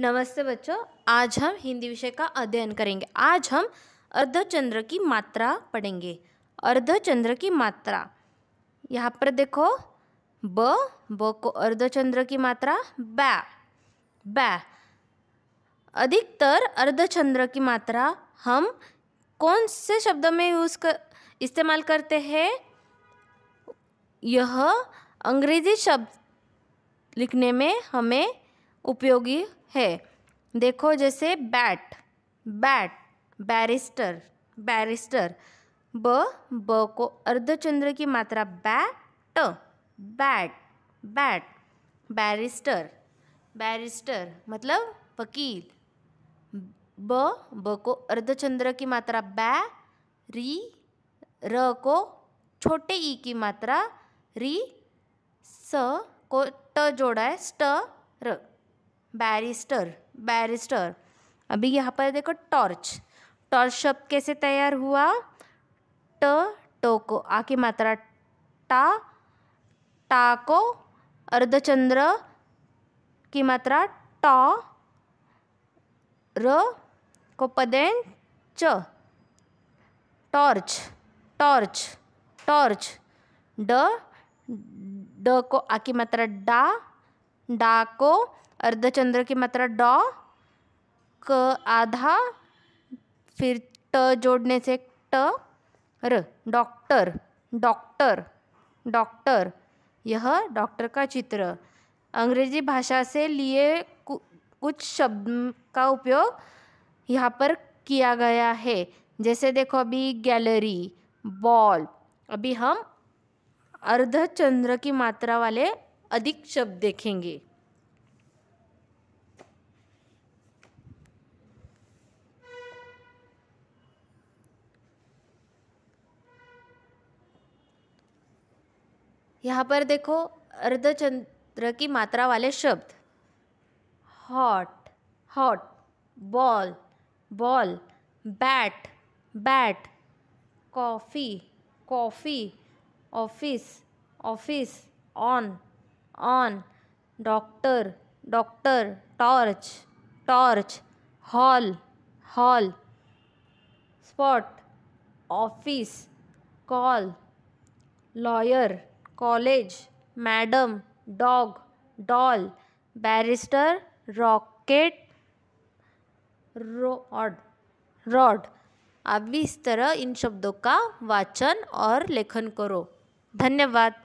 नमस्ते बच्चों आज हम हिंदी विषय का अध्ययन करेंगे आज हम अर्धचंद्र की मात्रा पढ़ेंगे अर्धचंद्र की मात्रा यहाँ पर देखो ब ब को अर्धचंद्र की मात्रा बै बै अधिकतर अर्धचंद्र की मात्रा हम कौन से शब्द में यूज़ कर इस्तेमाल करते हैं यह अंग्रेजी शब्द लिखने में हमें उपयोगी है देखो जैसे बैट बैट बैरिस्टर बैरिस्टर ब ब को अर्धचंद्र की मात्रा bat bat bat barrister barrister मतलब वकील ब ब को अर्धचंद्र की मात्रा बै री र को छोटे ई e की मात्रा री स को ट जोड़ा है स्ट र बैरिस्टर बैरिस्टर अभी यहाँ पर देखो टॉर्च टॉर्च शब्द कैसे तैयार हुआ ट टो को आ की मात्रा टा टा को अर्धचंद्र की मात्रा टॉ र को पदेन च टॉर्च टॉर्च टॉर्च ड ड को आ की मात्रा डा डा को अर्धचंद्र की मात्रा डॉ क आधा फिर ट जोड़ने से ट र डॉक्टर डॉक्टर डॉक्टर यह डॉक्टर का चित्र अंग्रेजी भाषा से लिए कुछ शब्द का उपयोग यहाँ पर किया गया है जैसे देखो अभी गैलरी बॉल अभी हम अर्धचंद्र की मात्रा वाले अधिक शब्द देखेंगे यहाँ पर देखो अर्धचंद्र की मात्रा वाले शब्द hot hot ball ball bat bat coffee coffee office office on on doctor doctor torch torch hall hall spot office call lawyer college madam dog doll barrister rocket rod rod अब भी इस तरह इन शब्दों का वाचन और लेखन करो धन्यवाद